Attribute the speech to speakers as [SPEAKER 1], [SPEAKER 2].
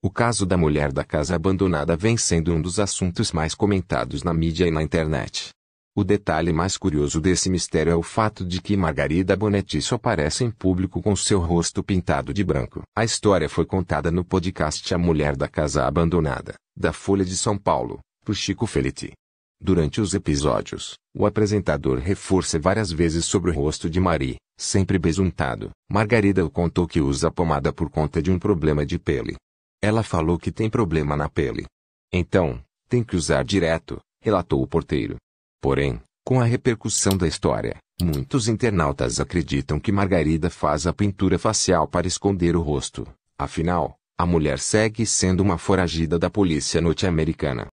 [SPEAKER 1] O caso da mulher da casa abandonada vem sendo um dos assuntos mais comentados na mídia e na internet. O detalhe mais curioso desse mistério é o fato de que Margarida Bonetti só aparece em público com seu rosto pintado de branco. A história foi contada no podcast A Mulher da Casa Abandonada, da Folha de São Paulo, por Chico Felitti. Durante os episódios, o apresentador reforça várias vezes sobre o rosto de Marie, sempre besuntado. Margarida contou que usa pomada por conta de um problema de pele. Ela falou que tem problema na pele. Então, tem que usar direto, relatou o porteiro. Porém, com a repercussão da história, muitos internautas acreditam que Margarida faz a pintura facial para esconder o rosto. Afinal, a mulher segue sendo uma foragida da polícia norte-americana.